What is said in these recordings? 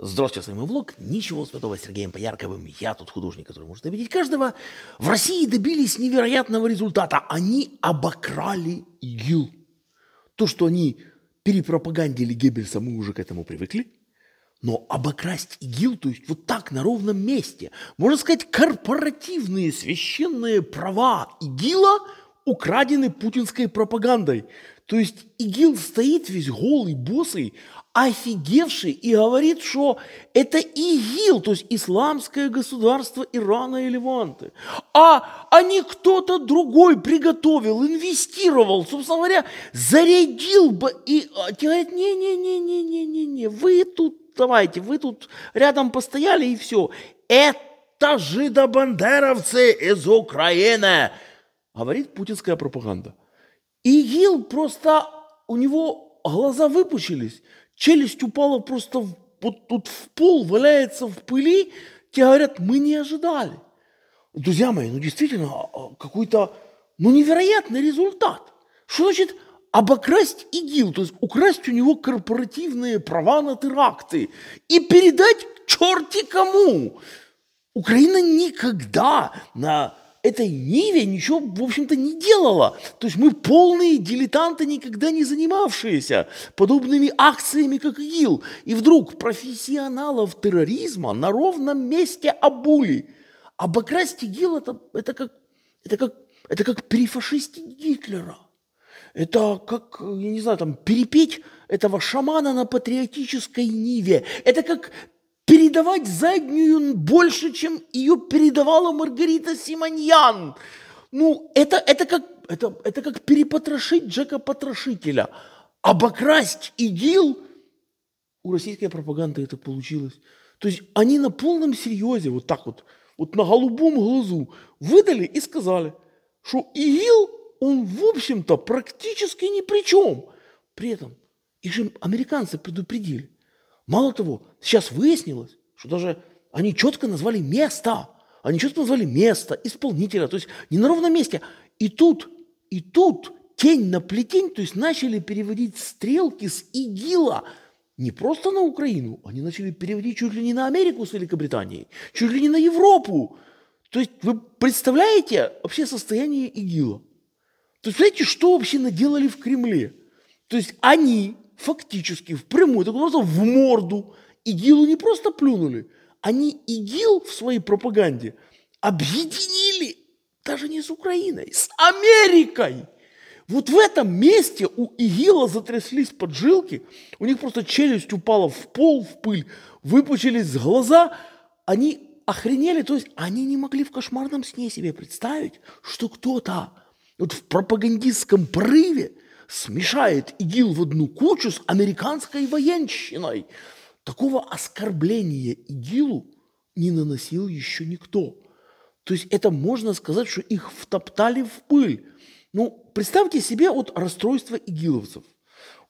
Здравствуйте, с вами влог. Ничего святого с Сергеем Поярковым. Я тут художник, который может обидеть каждого. В России добились невероятного результата. Они обокрали ИГИЛ. То, что они перепропагандили Геббельса, мы уже к этому привыкли. Но обокрасть ИГИЛ, то есть вот так, на ровном месте, можно сказать, корпоративные священные права ИГИЛа украдены путинской пропагандой. То есть ИГИЛ стоит весь голый, босый, офигевший и говорит, что это ИГИЛ, то есть исламское государство Ирана и Леванты. А они а кто-то другой приготовил, инвестировал, собственно говоря, зарядил бы. И а, говорит, не-не-не-не-не-не, вы тут давайте, вы тут рядом постояли и все. Это жидобандеровцы из Украины, говорит путинская пропаганда. ИГИЛ просто, у него глаза выпучились челюсть упала просто вот тут в пол, валяется в пыли, Те говорят, мы не ожидали. Друзья мои, ну действительно, а, а, какой-то ну, невероятный результат. Что значит обокрасть ИГИЛ, то есть украсть у него корпоративные права на теракты и передать черти кому? Украина никогда на эта Ниве ничего, в общем-то, не делала. То есть мы полные дилетанты, никогда не занимавшиеся подобными акциями, как ИГИЛ. И вдруг профессионалов терроризма на ровном месте обули. Обокрасть ИГИЛ это, это, как, это, как, это как перефашистить Гитлера. Это как, я не знаю, там, перепеть этого шамана на патриотической ниве. Это как передавать заднюю больше, чем ее передавала Маргарита Симоньян. Ну, это, это, как, это, это как перепотрошить Джека Потрошителя. Обокрасть ИГИЛ. У российской пропаганды это получилось. То есть они на полном серьезе, вот так вот, вот на голубом глазу выдали и сказали, что ИГИЛ, он, в общем-то, практически ни при чем. При этом их же американцы предупредили. Мало того, сейчас выяснилось, что даже они четко назвали место. Они четко назвали место, исполнителя, то есть не на ровном месте. И тут, и тут тень на плетень, то есть начали переводить стрелки с ИГИЛа не просто на Украину, они начали переводить чуть ли не на Америку с Великобританией, чуть ли не на Европу. То есть вы представляете вообще состояние ИГИЛа? То есть знаете, что вообще наделали в Кремле? То есть они фактически в впрямую, так просто в морду – ИГИЛу не просто плюнули, они ИГИЛ в своей пропаганде объединили даже не с Украиной, с Америкой. Вот в этом месте у ИГИЛа затряслись поджилки, у них просто челюсть упала в пол, в пыль, выпучились глаза, они охренели, то есть они не могли в кошмарном сне себе представить, что кто-то вот в пропагандистском порыве смешает ИГИЛ в одну кучу с американской военщиной. Такого оскорбления ИГИЛу не наносил еще никто. То есть это можно сказать, что их втоптали в пыль. Ну, представьте себе вот расстройство игиловцев.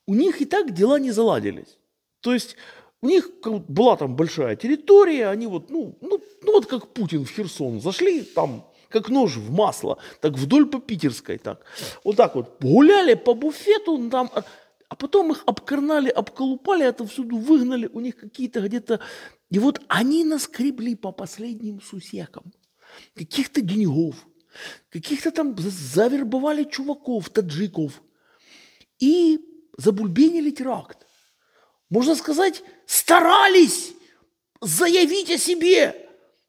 У них и так дела не заладились. То есть у них была там большая территория, они вот, ну, ну, ну вот как Путин в Херсон зашли, там как нож в масло, так вдоль по Питерской так. Вот так вот гуляли по буфету, ну, там а а потом их обкарнали, обколупали а отовсюду, выгнали, у них какие-то где-то... И вот они наскребли по последним сусекам каких-то деньгов, каких-то там завербовали чуваков, таджиков и забульбенили теракт. Можно сказать, старались заявить о себе,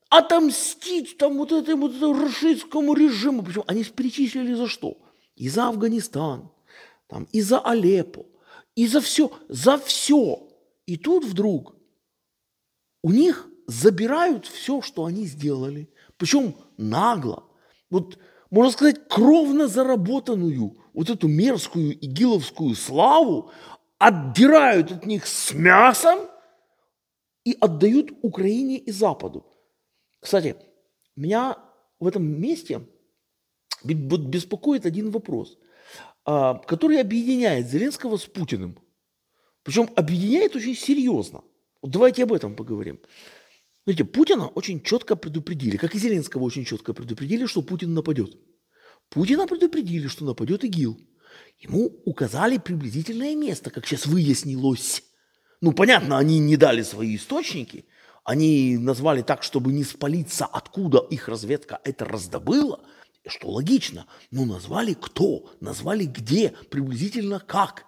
отомстить там вот этому, вот этому рашистскому режиму. Причем они перечислили за что? И за Афганистан, там, и за Алеппо, и за все, за все. И тут вдруг у них забирают все, что они сделали. Причем нагло. Вот, можно сказать, кровно заработанную вот эту мерзкую игиловскую славу отдирают от них с мясом и отдают Украине и Западу. Кстати, меня в этом месте беспокоит один вопрос – а, который объединяет Зеленского с Путиным. Причем объединяет очень серьезно. Вот давайте об этом поговорим. Смотрите, Путина очень четко предупредили, как и Зеленского очень четко предупредили, что Путин нападет. Путина предупредили, что нападет ИГИЛ. Ему указали приблизительное место, как сейчас выяснилось. Ну, понятно, они не дали свои источники, они назвали так, чтобы не спалиться, откуда их разведка это раздобыла – что логично, но ну, назвали кто, назвали где, приблизительно как.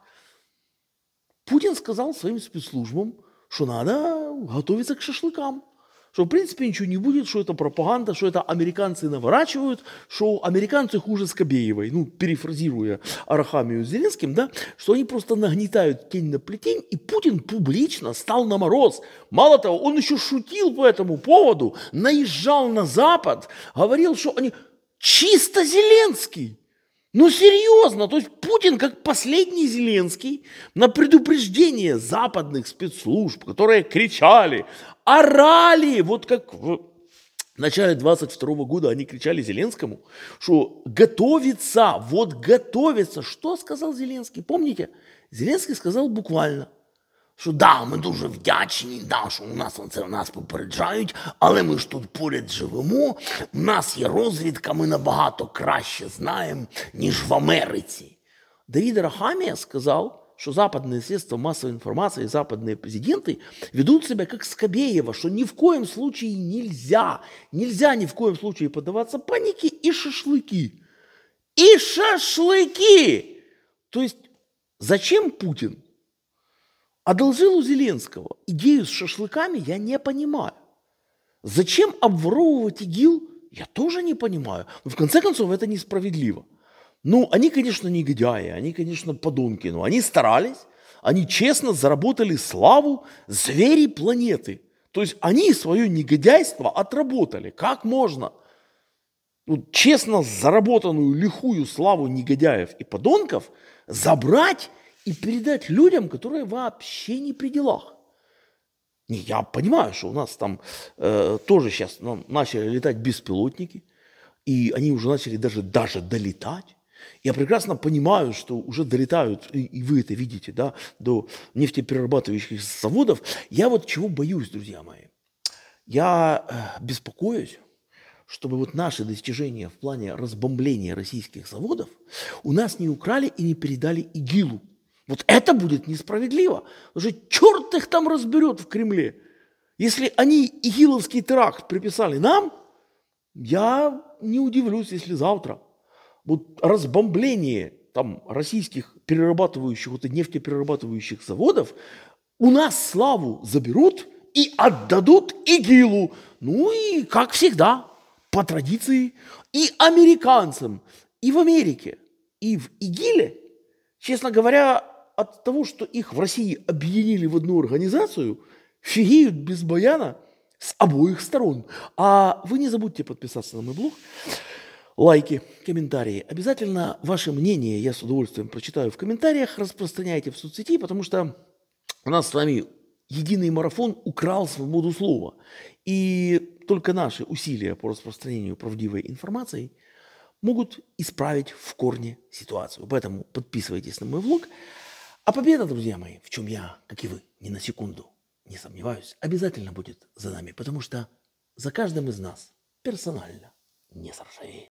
Путин сказал своим спецслужбам, что надо готовиться к шашлыкам, что в принципе ничего не будет, что это пропаганда, что это американцы наворачивают, что американцы хуже Скобеевой, ну, перефразируя Арахамию Зеленским, да, что они просто нагнетают тень на плетень, и Путин публично стал на мороз. Мало того, он еще шутил по этому поводу, наезжал на Запад, говорил, что они чисто Зеленский. Ну серьезно, то есть Путин как последний Зеленский на предупреждение западных спецслужб, которые кричали, орали, вот как в начале 22 года они кричали Зеленскому, что готовится, вот готовится. Что сказал Зеленский? Помните? Зеленский сказал буквально – Що да, ми дуже вдячні, да, що у нас це у нас попереджають, але ми ж тут поряд живемо. У нас є розвідка, ми набагато краще знаємо, ніж в Америці. Давід Рахамія сказав, что западные средства массовой информации, западные президенты ведут себя как Скобеева, что ни в коем случае нельзя, нельзя ни в коем случае поддаваться панике и шашлыки. И шашлыки! То есть зачем Путин одолжил у Зеленского. Идею с шашлыками я не понимаю. Зачем обворовывать ИГИЛ, я тоже не понимаю. Но в конце концов, это несправедливо. Ну, они, конечно, негодяи, они, конечно, подонки, но они старались, они честно заработали славу звери планеты. То есть они свое негодяйство отработали. Как можно? Ну, честно заработанную лихую славу негодяев и подонков забрать и передать людям, которые вообще не при делах. Не, я понимаю, что у нас там э, тоже сейчас ну, начали летать беспилотники, и они уже начали даже, даже долетать. Я прекрасно понимаю, что уже долетают, и, и вы это видите, да, до нефтеперерабатывающих заводов. Я вот чего боюсь, друзья мои. Я э, беспокоюсь, чтобы вот наши достижения в плане разбомбления российских заводов у нас не украли и не передали ИГИЛу. Вот это будет несправедливо. Уже черт их там разберет в Кремле. Если они Игиловский теракт приписали нам, я не удивлюсь, если завтра вот разбомбление там российских перерабатывающих, вот нефтеперерабатывающих заводов у нас славу заберут и отдадут ИГИЛу. Ну и, как всегда, по традиции, и американцам, и в Америке, и в ИГИЛе, честно говоря, от того, что их в России объединили в одну организацию, фигеют без баяна с обоих сторон. А вы не забудьте подписаться на мой блог, лайки, комментарии. Обязательно ваше мнение я с удовольствием прочитаю в комментариях, распространяйте в соцсети, потому что у нас с вами единый марафон украл свободу слова. И только наши усилия по распространению правдивой информации могут исправить в корне ситуацию. Поэтому подписывайтесь на мой влог. А победа, друзья мои, в чем я, как и вы, ни на секунду не сомневаюсь, обязательно будет за нами, потому что за каждым из нас персонально не соржавеет.